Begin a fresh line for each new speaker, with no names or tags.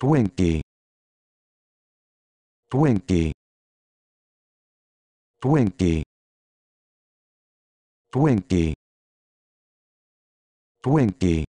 Twinky, twinky, twinky, twinky, Twinkie.